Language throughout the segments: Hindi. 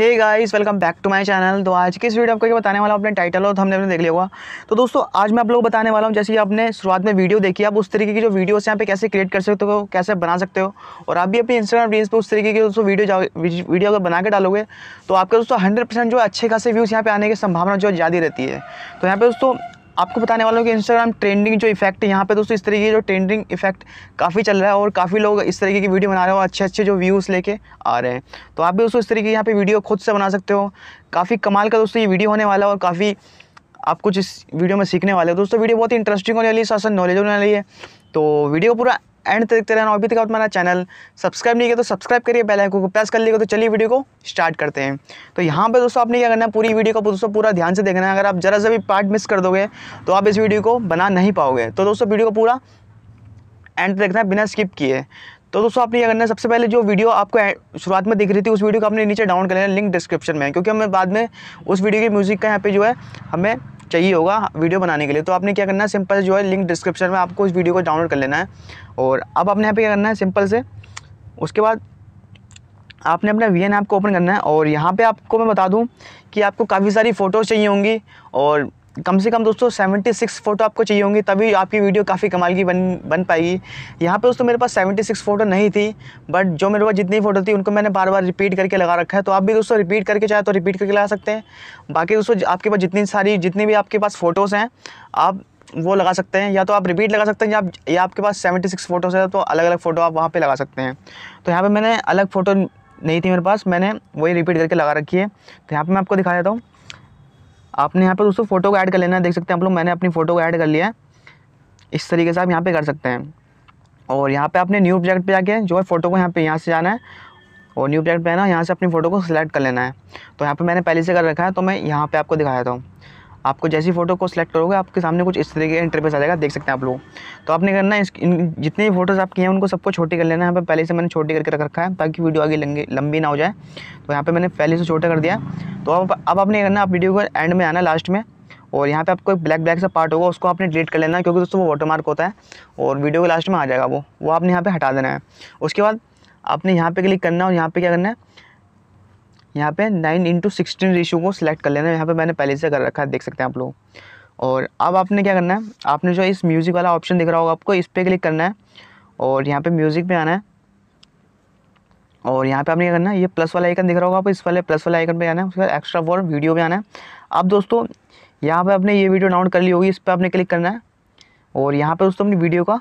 hey guys welcome back to my channel तो आज की इस वीडियो आपको ये बताने वाला अपने टाइटल और हमने देख लिया होगा तो दोस्तों आज मैं आप लोग बताने वाला हूँ जैसे आपने शुरुआत में वीडियो देखी आप उस तरीके की जो वीडियोस यहाँ पे कैसे क्रिएट कर सकते हो कैसे बना सकते हो और आप भी अपने इंस्टाग्राम रील्स पर उस तरीके की दोस्तों वीडियो वीडियो अगर बना के डालोगे तो आपके दोस्तों हंड्रेड जो अच्छे खासे व्यूज़ यहाँ पे आने की संभावना जो ज़्यादा रहती है तो यहाँ पर दोस्तों आपको बताने वाला हूँ कि इंस्टाग्राम ट्रेंडिंग जो इफेक्ट है यहाँ पे दोस्तों इस तरीके की जो ट्रेंडिंग इफेक्ट काफ़ी चल रहा है और काफ़ी लोग इस तरीके की वीडियो बना रहे हो अच्छे अच्छे जो व्यूज़ लेके आ रहे हैं तो आप भी दोस्तों इस तरीके की यहाँ पर वीडियो खुद से बना सकते हो काफ़ी कमाल का दोस्तों ये वीडियो होने वाला है और काफ़ी आप कुछ इस वीडियो में सीखने वाले हो दोस्तों वीडियो बहुत ही इंटरेस्टिंग होने वाली है साथ साथ नॉलेज होने वाली है तो वीडियो पूरा एंड तक देखते रहना और अभी तक आप हमारा चैनल सब्सक्राइब नहीं किया तो सब्सक्राइब करिए बेल आइकन को प्रेस कर लीजिएगा तो चलिए वीडियो को स्टार्ट करते हैं तो यहाँ पर दोस्तों आपने क्या करना है पूरी वीडियो को दोस्तों पूरा ध्यान से देखना है अगर आप जरा सा भी पार्ट मिस कर दोगे तो आप इस वीडियो को बना नहीं पाओगे तो दोस्तों वीडियो को पूरा एंड देखना बिना स्किप किए तो दोस्तों आपने क्या करना है सबसे पहले जो वीडियो आपको शुरुआत में दिख रही थी उस वीडियो को आपने नीचे डाउन कर लेना लिंक डिस्क्रिप्शन में क्योंकि हमें बाद में उस वीडियो के म्यूज़िक का यहाँ पे जो है हमें चाहिए होगा वीडियो बनाने के लिए तो आपने क्या करना है सिंपल से जो है लिंक डिस्क्रिप्शन में आपको इस वीडियो को डाउनलोड कर लेना है और अब आपने यहाँ पे क्या करना है सिंपल से उसके बाद आपने अपना वी एन ऐप को ओपन करना है और यहाँ पे आपको मैं बता दूँ कि आपको काफ़ी सारी फ़ोटोज़ चाहिए होंगी और कम से कम दोस्तों 76 फ़ोटो आपको चाहिए होंगी तभी आपकी वीडियो काफ़ी कमाल की बन बन पाएगी यहाँ पे दोस्तों मेरे पास 76 फ़ोटो नहीं थी बट जो मेरे पास जितनी फ़ोटो थी उनको मैंने बार बार रिपीट करके लगा रखा है तो आप भी दोस्तों रिपीट करके चाहे तो रिपीट करके लगा सकते हैं बाकी दोस्तों आपके पास जितनी सारी जितनी भी आपके पास फ़ोटोज़ हैं आप वो लगा सकते हैं या तो आप रिपीट लगा सकते हैं या आप या आपके पास सेवेंटी सिक्स फ़ोटोज़ है तो अलग अलग फ़ोटो आप वहाँ पर लगा सकते हैं तो यहाँ पर मैंने अलग फ़ोटो नहीं थी मेरे पास मैंने वही रिपीट करके लगा रखी है तो यहाँ पर मैं आपको दिखा देता हूँ आपने यहाँ पर दोस्तों फ़ोटो को ऐड कर लेना है देख सकते हैं आप लोग मैंने अपनी फ़ोटो को ऐड कर लिया है इस तरीके से आप यहाँ पे कर सकते हैं और यहाँ पे आपने न्यू प्रोजेक्ट पे जाके जो है फ़ोटो को यहाँ पे यहाँ से जाना है और न्यू प्रोजेक्ट पे आना यहाँ से अपनी फ़ोटो को सिलेक्ट कर लेना है तो यहाँ पर मैंने पहले से कर रखा है तो मैं यहाँ पे आपको दिखाया था आपको जैसी फ़ोटो को सिलेक्ट करोगे आपके सामने कुछ इस तरीके का इंटरफेस आ जाएगा देख सकते हैं आप लोग तो आपने करना है इन जितने भी फोटोज़ आपके हैं उनको सबको छोटी कर लेना है यहाँ पर पहले से मैंने छोटी करके रख रखा है ताकि वीडियो आगे लंबी लंबी ना हो जाए तो यहाँ पर मैंने पहले से छोटा कर दिया तो अब अब आपने करना आप वीडियो को एंड में आना लास्ट में और यहाँ पे आपको एक ब्लैक ब्लैक सा पार्ट होगा उसको आपने डिलीट कर लेना है क्योंकि दोस्तों वो वाटर मार्क होता है और वीडियो के लास्ट में आ जाएगा वो वो आपने यहाँ पे हटा देना है उसके बाद आपने यहाँ पे क्लिक करना है और यहाँ पे क्या करना है यहाँ पे नाइन इंटू सिक्सटीन रेशियो को सिलेक्ट कर लेना है यहाँ पे मैंने पहले से कर रखा है देख सकते हैं आप लोग और अब आपने क्या करना है आपने जो इस म्यूज़िक वाला ऑप्शन दिख रहा होगा आपको इस पर क्लिक करना है और यहाँ पे म्यूज़िक पे आना है और यहाँ पे आपने क्या करना है ये प्लस वाला आइकन दिख रहा होगा आपको इस वाले प्लस वाला आइकन पर आना है उसके बाद एक्स्ट्रा फॉर वीडियो पर आना है अब दोस्तों यहाँ पर आपने ये वीडियो डाउनलोड कर ली होगी इस पर आपने क्लिक करना है और यहाँ पर दोस्तों अपनी वीडियो का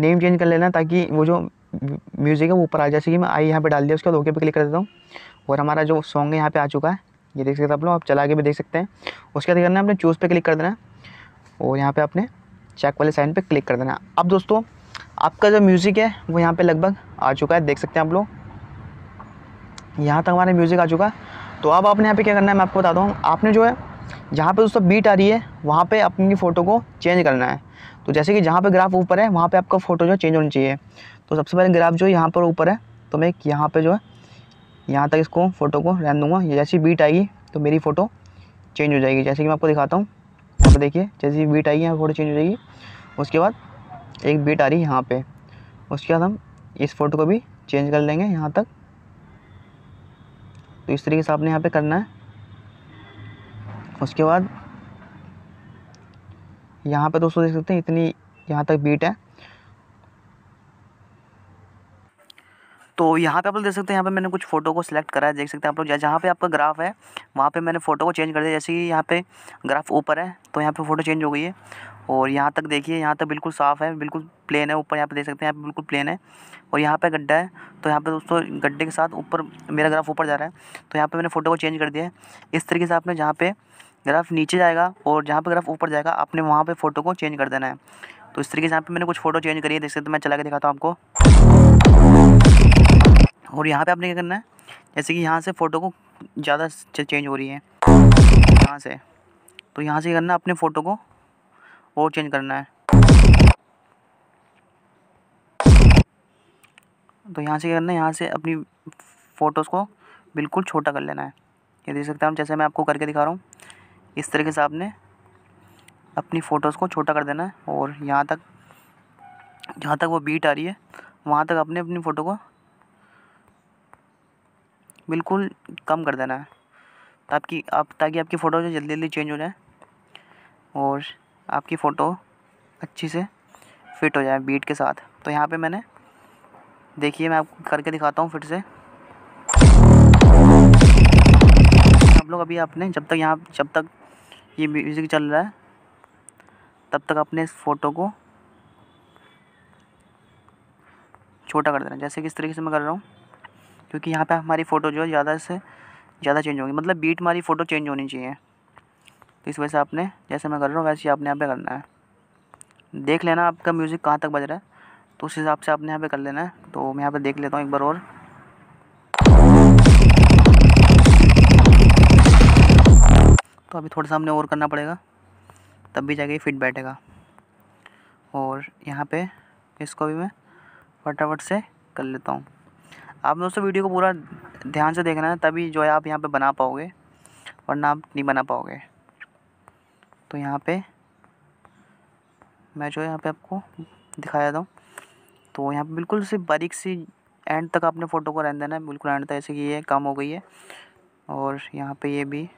नेम चेंज कर लेना ताकि वो जो म्यूज़िक है वो ऊपर आ जाए जैसे कि मैं आई यहाँ पर डाल दिया उसके बाद ओके पे क्लिक कर देता हूँ और हमारा जो सॉन्ग है यहाँ पे आ चुका है ये देख सकते हैं आप लोग आप चला के भी देख सकते हैं उसके बाद करना है आपने चूज़ पे क्लिक कर देना है और यहाँ पे आपने चेक वाले साइन पे क्लिक कर देना है अब दोस्तों आपका जो म्यूज़िक है वो यहाँ पे लगभग आ चुका है देख सकते हैं आप लोग यहाँ तक हमारा म्यूज़िक आ चुका है तो अब आपने यहाँ पर क्या करना है मैं आपको बताता हूँ आपने जो है जहाँ पर दोस्तों बीट आ रही है वहाँ पर अपनी फ़ोटो को चेंज करना है तो जैसे कि जहाँ पर ग्राफ ऊपर है वहाँ पर आपका फ़ोटो जो चेंज होनी चाहिए तो सबसे पहले ग्राफ जो यहाँ पर ऊपर है तो मैं यहाँ पर जो है यहाँ तक इसको फ़ोटो को रहन दूंगा ये जैसी बीट आएगी तो मेरी फ़ोटो चेंज हो जाएगी जैसे कि मैं आपको दिखाता हूँ आप देखिए जैसी बीट आएगी यहाँ फ़ोटो चेंज हो जाएगी उसके बाद एक बीट आ रही है यहाँ पर उसके बाद हम इस फ़ोटो को भी चेंज कर लेंगे यहाँ तक तो इस तरीके से आपने यहाँ पर करना है उसके बाद यहाँ पर दोस्तों देख सकते हैं इतनी यहाँ तक बीट है तो यहाँ पे आप लोग देख सकते हैं यहाँ पे मैंने कुछ फ़ोटो को सिलेक्ट करा है देख सकते हैं आप लोग जहाँ पे आपका ग्राफ है वहाँ पे मैंने फ़ोटो को चेंज कर दिया जैसे कि यहाँ पे ग्राफ ऊपर है तो यहाँ पे फ़ोटो चेंज हो गई है और यहाँ तक देखिए यहाँ तक बिल्कुल साफ़ है बिल्कुल प्लेन है ऊपर यहाँ पे देख सकते हैं यहाँ पे बिल्कुल प्लेन है और यहाँ पे गड्ढा है तो यहाँ पे दोस्तों गड्ढे के साथ ऊपर मेरा ग्राफ ऊपर जा रहा है तो यहाँ पे मैंने फ़ोटो को चेंज कर दिया है इस तरीके से आपने जहाँ पे ग्राफ नीचे जाएगा और जहाँ पे ग्राफ ऊपर जाएगा आपने वहाँ पे फ़ोटो को चेंज कर देना है तो इस तरीके से यहाँ पे मैंने कुछ फ़ोटो चेंज करी है देख सकते मैं चला के दिखाता हूँ आपको और यहाँ पे आपने क्या करना है जैसे कि यहाँ से फ़ोटो को ज़्यादा चेंज हो रही है यहाँ से तो यहाँ से करना है अपने फ़ोटो को और चेंज करना है तो यहाँ से करना है यहाँ से अपनी फ़ोटोज़ को बिल्कुल छोटा कर लेना है ये देख सकते हैं जैसे मैं आपको करके दिखा रहा हूँ इस तरीके से आपने अपनी फ़ोटोज़ को छोटा कर देना है और यहाँ तक जहाँ तक वो बीट आ रही है वहाँ तक आपने अपनी फ़ोटो को बिल्कुल कम कर देना है ताकि आप ताकि आपकी फ़ोटो जो जल्दी जल्दी चेंज हो जाए और आपकी फ़ोटो अच्छी से फिट हो जाए बीट के साथ तो यहाँ पे मैंने देखिए मैं आपको करके दिखाता हूँ फिर से आप लोग अभी आपने जब तक यहाँ जब तक ये म्यूज़िक चल रहा है तब तक अपने इस फ़ोटो को छोटा कर देना जैसे कि इस तरीके से मैं कर रहा हूँ क्योंकि यहाँ पे हमारी फ़ोटो जो है ज़्यादा से ज़्यादा चेंज होगी मतलब बीट हमारी फ़ोटो चेंज होनी चाहिए तो इस वजह से आपने जैसे मैं कर रहा हूँ वैसे ही आपने यहाँ पे करना है देख लेना आपका म्यूज़िक कहाँ तक बज रहा है तो उस हिसाब से आपने यहाँ पर कर लेना है तो मैं यहाँ पर देख लेता हूँ एक बार और तो अभी थोड़ा सा हमने और करना पड़ेगा तब भी जाके फिट बैठेगा और यहाँ पे इसको भी मैं फटाफट से कर लेता हूँ आप दोस्तों वीडियो को पूरा ध्यान से देखना है तभी जो है आप यहाँ पे बना पाओगे वरना आप नहीं बना पाओगे तो यहाँ पे मैं जो है यहाँ पे आपको दिखाया था तो यहाँ पे बिल्कुल से बारीक सी एंड तक आपने फ़ोटो को रहने देना है बिल्कुल एंड तक ऐसे कि ये कम हो गई है और यहाँ पे ये भी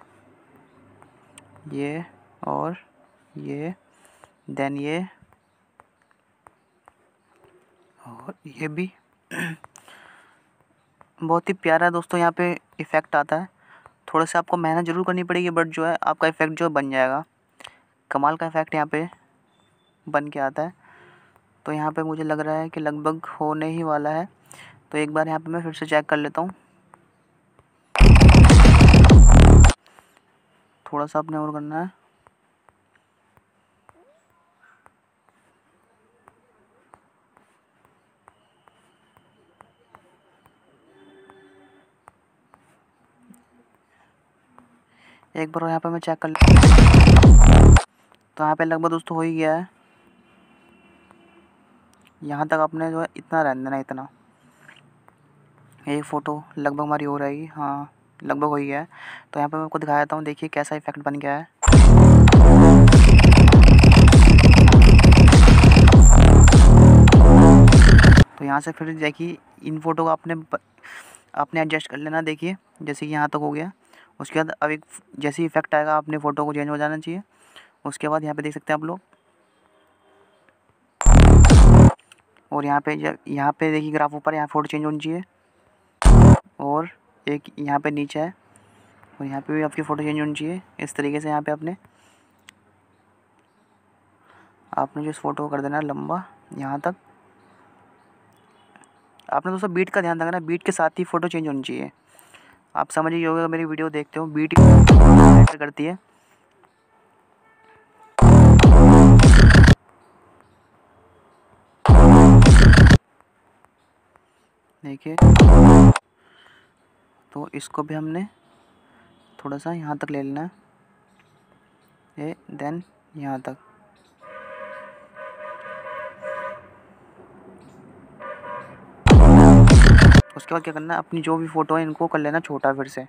ये और ये देन ये और ये भी बहुत ही प्यारा दोस्तों यहाँ पे इफ़ेक्ट आता है थोड़ा सा आपको मेहनत ज़रूर करनी पड़ेगी बट जो है आपका इफ़ेक्ट जो है बन जाएगा कमाल का इफ़ेक्ट यहाँ पे बन के आता है तो यहाँ पे मुझे लग रहा है कि लगभग होने ही वाला है तो एक बार यहाँ पे मैं फिर से चेक कर लेता हूँ थोड़ा सा आपने और करना है एक बार यहाँ पे मैं चेक कर लूँ तो यहाँ पे लगभग दोस्तों हो ही गया है यहाँ तक आपने जो है इतना रहने देना इतना एक फ़ोटो लगभग हमारी हो रही हाँ लगभग हो ही गया है तो यहाँ पे मैं आपको दिखा देता हूँ देखिए कैसा इफेक्ट बन गया है तो यहाँ से फिर देखिए इन फोटो को आपने आपने एडजस्ट कर लेना देखिए जैसे कि यहाँ तक तो हो गया उसके बाद अब एक जैसे ही इफेक्ट आएगा आपने फ़ोटो को चेंज हो जाना चाहिए उसके बाद यहाँ पे देख सकते हैं आप लोग और यहाँ पे यहाँ पे देखिए ग्राफ ऊपर यहाँ फ़ोटो चेंज होनी चाहिए और एक यहाँ पे नीचे है और यहाँ पे भी आपकी फ़ोटो चेंज होनी चाहिए इस तरीके से यहाँ पे आपने आपने जो इस फ़ोटो को कर देना है लंबा यहाँ तक आपने दोस्तों बीट का ध्यान रखना बीट के साथ ही फ़ोटो चेंज होनी चाहिए आप समझ ही होगा तो मेरी वीडियो देखते हो बीटी करती है देखिए तो इसको भी हमने थोड़ा सा यहाँ तक ले लेना है ये देन यहाँ तक उसके बाद क्या करना है अपनी जो भी फ़ोटो है इनको कर लेना छोटा फिर से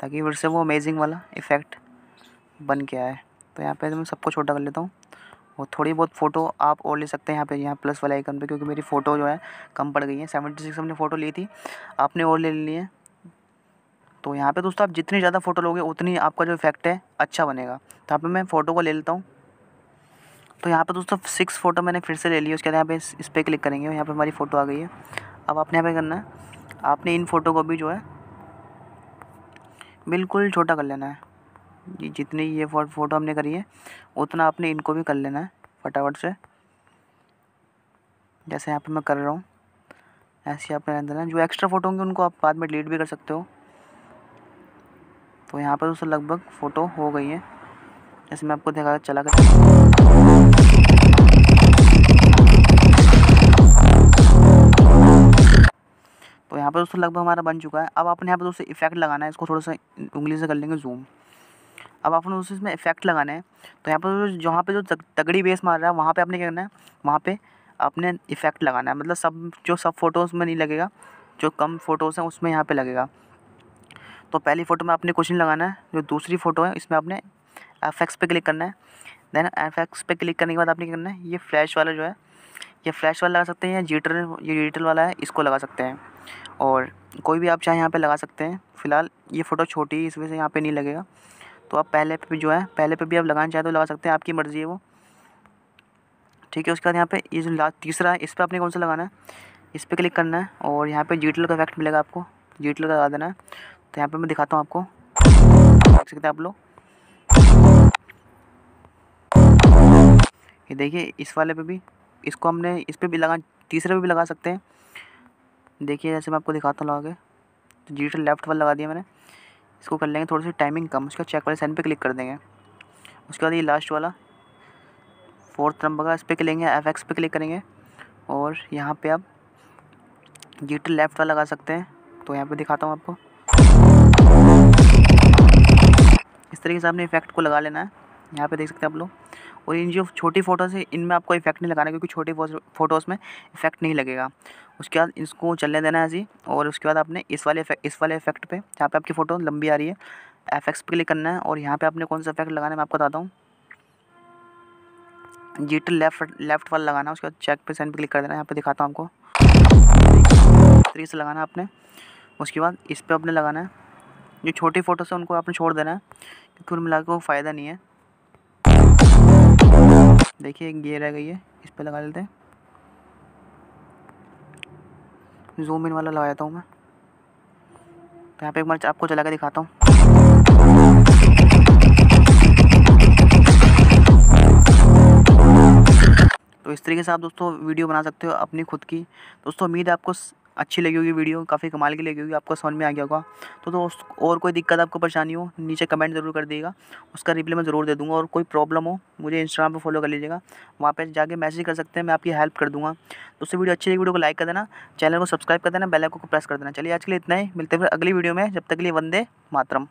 ताकि फिर से वो अमेजिंग वाला इफ़ेक्ट बन के आए तो यहाँ पे मैं सबको छोटा कर लेता हूँ और थोड़ी बहुत फ़ोटो आप और ले सकते हैं यहाँ पे यहाँ प्लस वाले आइकन पे क्योंकि मेरी फ़ोटो जो है कम पड़ गई है सेवेंटी सिक्स हमने फ़ोटो ली थी आपने और ले ली है तो यहाँ पे दोस्तों आप जितनी ज़्यादा फ़ोटो लोगे उतनी आपका जो इफेक्ट है अच्छा बनेगा तो यहाँ पर मैं फ़ोटो को ले लेता हूँ तो यहाँ पर दोस्तों सिक्स फ़ोटो मैंने फिर से ले ली उसके बाद यहाँ पे इस पर क्लिक करेंगे यहाँ पर हमारी फ़ोटो आ गई है अब आपने यहाँ पे करना है आपने इन फ़ोटो को भी जो है बिल्कुल छोटा कर लेना है जी जितनी ये फ़ोटो हमने करी है उतना आपने इनको भी कर लेना है फटाफट से जैसे यहाँ पे मैं कर रहा हूँ ऐसे आपने रहने देना जो एक्स्ट्रा फ़ोटो होंगे उनको आप बाद में डिलीट भी कर सकते हो तो यहाँ पर उससे लगभग फ़ोटो हो गई है जैसे मैं आपको देखा चला कर दोस्तों लगभग हमारा बन चुका है अब आपने यहाँ पर दोस्तों इफेक्ट लगाना है इसको थोड़ा सा उंगली से कर लेंगे जूम अब आपने दोस्तों इसमें इफेक्ट लगाना है तो यहाँ पर जहाँ पर जो तगड़ी बेस मार रहा है वहाँ पर आपने क्या करना है वहाँ पर आपने इफेक्ट लगाना है मतलब सब जो सब फ़ोटोज़ में नहीं लगेगा जो कम फ़ोटोज़ हैं उसमें यहाँ पर लगेगा तो पहली फ़ोटो में आपने कुछ नहीं लगाना है जो दूसरी फ़ोटो है इसमें आपने एफ एक्स पे क्लिक करना है देन एफ एक्स पे क्लिक करने के बाद आपने क्या करना है ये फ्लैश वाला जो है ये फ्लैश वाला लगा सकते हैं या जीटर ये डिजिटल वाला है इसको लगा सकते हैं और कोई भी आप चाहे यहाँ पे लगा सकते हैं फ़िलहाल ये फ़ोटो छोटी है इस वजह से यहाँ पे नहीं लगेगा तो आप पहले पे जो है पहले पे भी आप लगाना चाहते हो लगा सकते हैं आपकी मर्ज़ी है वो ठीक है उसके बाद यहाँ पे ये जो लास्ट तीसरा है इस पर आपने कौन सा लगाना है इस पर क्लिक करना है और यहाँ पर जीटल का इफेक्ट मिलेगा आपको जीटल का लगा देना है तो यहाँ पर मैं दिखाता हूँ आपको देख सकते हैं आप लोग ये देखिए इस वाले पे भी इसको हमने इस पर भी लगा तीसरे पे भी लगा सकते हैं देखिए जैसे मैं आपको दिखाता हूँ लगा के तो जी लेफ्ट वाला लगा दिया मैंने इसको कर लेंगे थोड़ी सी टाइमिंग कम उसका चेक वाले सेंड पे क्लिक कर देंगे उसके बाद ये लास्ट वाला फोर्थ नंबर का इस पर क्लेंगे एफ एक्स पे क्लिक करेंगे और यहाँ पे आप जी लेफ्ट वाला लगा सकते हैं तो यहाँ पे दिखाता हूँ आपको इस तरीके से आपने इफेक्ट को लगा लेना है यहाँ पर देख सकते हैं आप लोग और इन जो छोटी फ़ोटोज़ है इनमें आपको इफेक्ट नहीं लगाना क्योंकि छोटी फ़ोटोज़ में इफेक्ट नहीं लगेगा उसके बाद इसको चलने देना है जी और उसके बाद आपने इस वाले इस वाले इफेक्ट पे जहाँ पे आपकी फ़ोटो लंबी आ रही है एफ एक्स पे क्लिक करना है और यहाँ पर आपने कौन सा इफेक्ट लगाना है मैं आपको बताता हूँ जीटर लेफ्ट लेफ्ट वाला लगाना है उसके बाद चेक पे सेंड पे क्लिक कर देना है यहाँ पे दिखाता हूँ आपको तरीके से लगाना है आपने उसके बाद इस पर आपने लगाना है जो छोटी फ़ोटोज़ है उनको आपने छोड़ देना है क्योंकि उनमें लगा कोई फ़ायदा नहीं है देखिए एक गियर रह गई है इस पर लगा लेते हैं जूम इन वाला लगाता हूँ मैं तो यहाँ पे एक बार आपको चला के दिखाता हूँ तो इस तरीके से आप दोस्तों वीडियो बना सकते हो अपनी खुद की दोस्तों उम्मीद है आपको अच्छी लगी होगी वीडियो काफ़ी कमाल की लगी होगी आपको समझ में आ गया होगा तो दोस्त और कोई दिक्कत आपको परेशानी हो नीचे कमेंट ज़रूर कर दिएगा उसका रिप्लाई मैं ज़रूर दे दूँगा और कोई प्रॉब्लम हो मुझे इंस्टाग्राम पर फॉलो कर लीजिएगा वहाँ पर जाकर मैसेज कर सकते हैं मैं आपकी हेल्प कर दूँगा दोस्तों वीडियो अच्छी लगी वीडियो को लाइक कर देना चैनल को सब्सक्राइब कर देना बेलाइको को प्रेस कर देना चलिए आज के लिए इतना ही मिलते हैं फिर अगली वीडियो में जब तक लिए वंदे मातरम